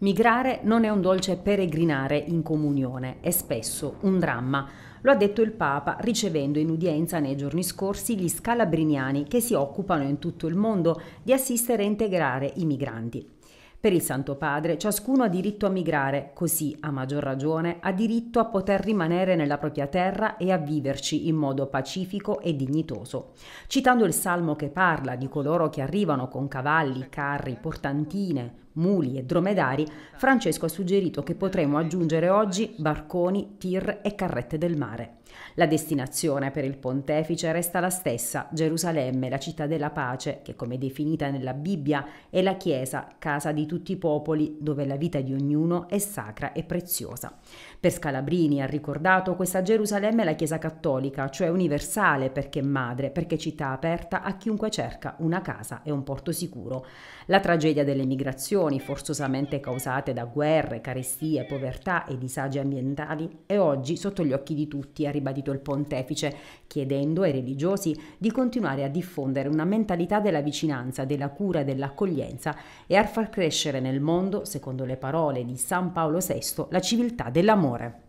Migrare non è un dolce peregrinare in comunione, è spesso un dramma. Lo ha detto il Papa ricevendo in udienza nei giorni scorsi gli scalabriniani che si occupano in tutto il mondo di assistere e integrare i migranti. Per il Santo Padre ciascuno ha diritto a migrare, così a maggior ragione ha diritto a poter rimanere nella propria terra e a viverci in modo pacifico e dignitoso. Citando il Salmo che parla di coloro che arrivano con cavalli, carri, portantine, muli e dromedari, Francesco ha suggerito che potremmo aggiungere oggi barconi, tir e carrette del mare. La destinazione per il pontefice resta la stessa, Gerusalemme, la città della pace, che come definita nella Bibbia è la Chiesa, casa di tutti i popoli, dove la vita di ognuno è sacra e preziosa. Per Scalabrini ha ricordato questa Gerusalemme è la Chiesa cattolica, cioè universale perché madre, perché città aperta a chiunque cerca una casa e un porto sicuro. La tragedia dell'emigrazione popolazioni forzosamente causate da guerre, carestie, povertà e disagi ambientali è oggi sotto gli occhi di tutti, ha ribadito il pontefice, chiedendo ai religiosi di continuare a diffondere una mentalità della vicinanza, della cura e dell'accoglienza e a far crescere nel mondo, secondo le parole di San Paolo VI, la civiltà dell'amore.